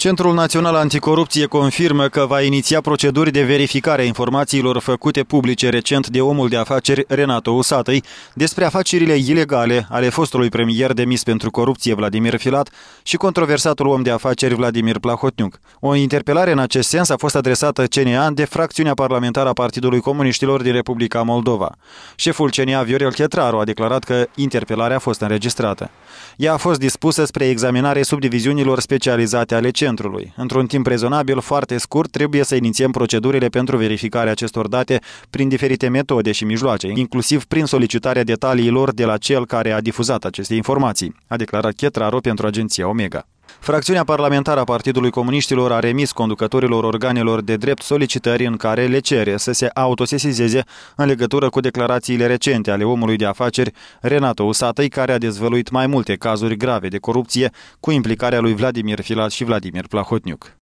Centrul Național Anticorupție confirmă că va iniția proceduri de verificare a informațiilor făcute publice recent de omul de afaceri Renato Usatăi despre afacerile ilegale ale fostului premier demis pentru corupție Vladimir Filat și controversatul om de afaceri Vladimir Plahotniuc. O interpelare în acest sens a fost adresată CNA de fracțiunea parlamentară a Partidului Comuniștilor din Republica Moldova. Șeful CNA Viorel Chetraru a declarat că interpelarea a fost înregistrată. Ea a fost dispusă spre examinare subdiviziunilor specializate ale CNA centrului. Într-un timp rezonabil, foarte scurt, trebuie să inițiem procedurile pentru verificarea acestor date prin diferite metode și mijloace, inclusiv prin solicitarea detaliilor de la cel care a difuzat aceste informații, a declarat Chetraro pentru agenția Omega. Fracțiunea parlamentară a Partidului Comuniștilor a remis conducătorilor organelor de drept solicitări în care le cere să se autosesizeze în legătură cu declarațiile recente ale omului de afaceri Renato Usatăi, care a dezvăluit mai multe cazuri grave de corupție cu implicarea lui Vladimir Filat și Vladimir Plahotniuc.